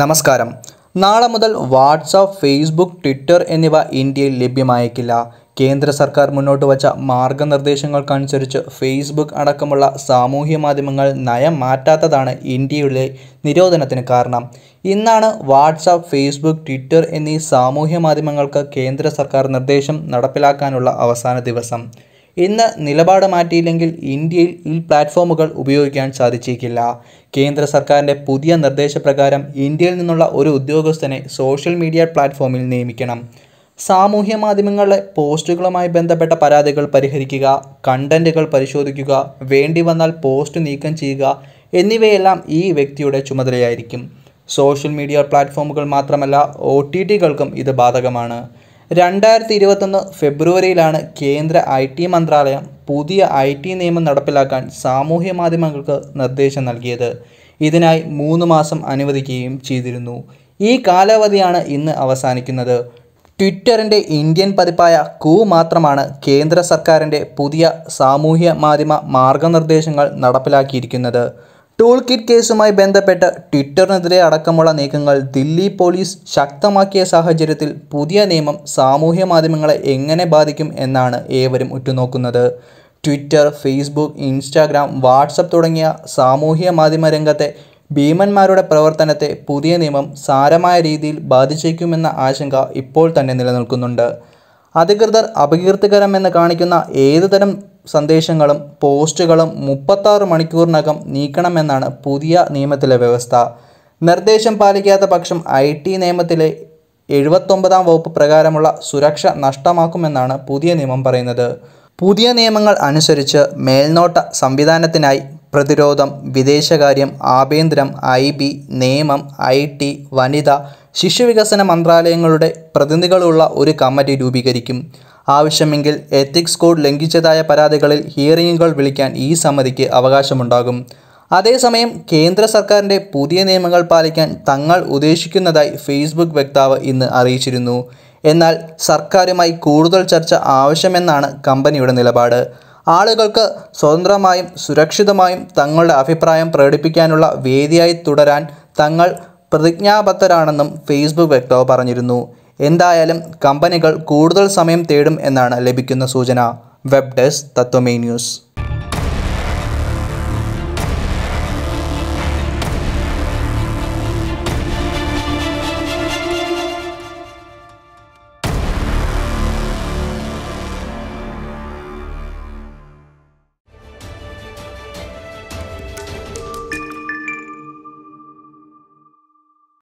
നമസ്കാരം നാളെ മുതൽ വാട്സാപ്പ് ഫേസ്ബുക്ക് ട്വിറ്റർ എന്നിവ ഇന്ത്യയിൽ ലഭ്യമായേക്കില്ല കേന്ദ്ര സർക്കാർ മുന്നോട്ട് വച്ച മാർഗനിർദ്ദേശങ്ങൾക്കനുസരിച്ച് ഫേസ്ബുക്ക് അടക്കമുള്ള സാമൂഹ്യ മാധ്യമങ്ങൾ നയം മാറ്റാത്തതാണ് ഇന്ത്യയുടെ നിരോധനത്തിന് കാരണം ഇന്നാണ് വാട്സാപ്പ് ഫേസ്ബുക്ക് ട്വിറ്റർ എന്നീ സാമൂഹ്യ മാധ്യമങ്ങൾക്ക് കേന്ദ്ര സർക്കാർ നിർദ്ദേശം നടപ്പിലാക്കാനുള്ള അവസാന ദിവസം ഇന്ന് നിലപാട് മാറ്റിയില്ലെങ്കിൽ ഇന്ത്യയിൽ ഈ പ്ലാറ്റ്ഫോമുകൾ ഉപയോഗിക്കാൻ സാധിച്ചേക്കില്ല കേന്ദ്ര സർക്കാരിൻ്റെ പുതിയ നിർദ്ദേശപ്രകാരം ഇന്ത്യയിൽ നിന്നുള്ള ഒരു ഉദ്യോഗസ്ഥനെ സോഷ്യൽ മീഡിയ പ്ലാറ്റ്ഫോമിൽ നിയമിക്കണം സാമൂഹ്യ മാധ്യമങ്ങളിലെ പോസ്റ്റുകളുമായി ബന്ധപ്പെട്ട പരാതികൾ പരിഹരിക്കുക കണ്ടൻറ്റുകൾ പരിശോധിക്കുക വേണ്ടി വന്നാൽ പോസ്റ്റ് നീക്കം ചെയ്യുക എന്നിവയെല്ലാം ഈ വ്യക്തിയുടെ ചുമതലയായിരിക്കും സോഷ്യൽ മീഡിയ പ്ലാറ്റ്ഫോമുകൾ മാത്രമല്ല ഒ ടി ടികൾക്കും ഇത് ബാധകമാണ് രണ്ടായിരത്തി ഇരുപത്തൊന്ന് ഫെബ്രുവരിയിലാണ് കേന്ദ്ര ഐ ടി മന്ത്രാലയം പുതിയ ഐ ടി നിയമം നടപ്പിലാക്കാൻ സാമൂഹ്യ മാധ്യമങ്ങൾക്ക് നിർദ്ദേശം നൽകിയത് ഇതിനായി മൂന്ന് മാസം അനുവദിക്കുകയും ചെയ്തിരുന്നു ഈ കാലാവധിയാണ് ഇന്ന് അവസാനിക്കുന്നത് ട്വിറ്ററിൻ്റെ ഇന്ത്യൻ പതിപ്പായ കൂ മാത്രമാണ് കേന്ദ്ര സർക്കാരിൻ്റെ പുതിയ സാമൂഹ്യ മാധ്യമ മാർഗനിർദ്ദേശങ്ങൾ നടപ്പിലാക്കിയിരിക്കുന്നത് ടൂൾ കിറ്റ് കേസുമായി ബന്ധപ്പെട്ട് ട്വിറ്ററിനെതിരെ അടക്കമുള്ള നീക്കങ്ങൾ ദില്ലി പോലീസ് ശക്തമാക്കിയ സാഹചര്യത്തിൽ പുതിയ നിയമം സാമൂഹ്യ മാധ്യമങ്ങളെ എങ്ങനെ ബാധിക്കും എന്നാണ് ഏവരും ഉറ്റുനോക്കുന്നത് ട്വിറ്റർ ഫേസ്ബുക്ക് ഇൻസ്റ്റാഗ്രാം വാട്സപ്പ് തുടങ്ങിയ സാമൂഹ്യ മാധ്യമ രംഗത്തെ ഭീമന്മാരുടെ പ്രവർത്തനത്തെ പുതിയ നിയമം സാരമായ രീതിയിൽ ബാധിച്ചേക്കുമെന്ന ആശങ്ക ഇപ്പോൾ തന്നെ നിലനിൽക്കുന്നുണ്ട് അധികൃതർ അപകീർത്തികരമെന്ന് കാണിക്കുന്ന ഏതുതരം സന്ദേശങ്ങളും പോസ്റ്റുകളും മുപ്പത്താറ് മണിക്കൂറിനകം നീക്കണമെന്നാണ് പുതിയ നിയമത്തിലെ വ്യവസ്ഥ നിർദ്ദേശം പാലിക്കാത്ത പക്ഷം ഐ ടി നിയമത്തിലെ എഴുപത്തൊമ്പതാം വകുപ്പ് പ്രകാരമുള്ള സുരക്ഷ നഷ്ടമാക്കുമെന്നാണ് പുതിയ നിയമം പറയുന്നത് പുതിയ നിയമങ്ങൾ അനുസരിച്ച് മേൽനോട്ട സംവിധാനത്തിനായി പ്രതിരോധം വിദേശകാര്യം ആഭ്യന്തരം ഐ ബി നിയമം ഐ ടി വനിത ശിശുവികസന മന്ത്രാലയങ്ങളുടെ പ്രതിനിധികളുള്ള ഒരു കമ്മിറ്റി രൂപീകരിക്കും ആവശ്യമെങ്കിൽ എത്തിക്സ് കോഡ് ലംഘിച്ചതായ പരാതികളിൽ ഹിയറിങ്ങുകൾ വിളിക്കാൻ ഈ സമിതിക്ക് അവകാശമുണ്ടാകും അതേസമയം കേന്ദ്ര സർക്കാരിൻ്റെ പുതിയ നിയമങ്ങൾ പാലിക്കാൻ തങ്ങൾ ഉദ്ദേശിക്കുന്നതായി ഫേസ്ബുക്ക് വക്താവ് ഇന്ന് അറിയിച്ചിരുന്നു എന്നാൽ സർക്കാരുമായി കൂടുതൽ ചർച്ച ആവശ്യമെന്നാണ് കമ്പനിയുടെ നിലപാട് ആളുകൾക്ക് സ്വതന്ത്രമായും സുരക്ഷിതമായും തങ്ങളുടെ അഭിപ്രായം പ്രകടിപ്പിക്കാനുള്ള വേദിയായി തുടരാൻ തങ്ങൾ പ്രതിജ്ഞാബദ്ധരാണെന്നും ഫേസ്ബുക്ക് വ്യക്തവ് പറഞ്ഞിരുന്നു എന്തായാലും കമ്പനികൾ കൂടുതൽ സമയം തേടും എന്നാണ് ലഭിക്കുന്ന സൂചന വെബ് ഡെസ്ക് തത്വമേ ന്യൂസ്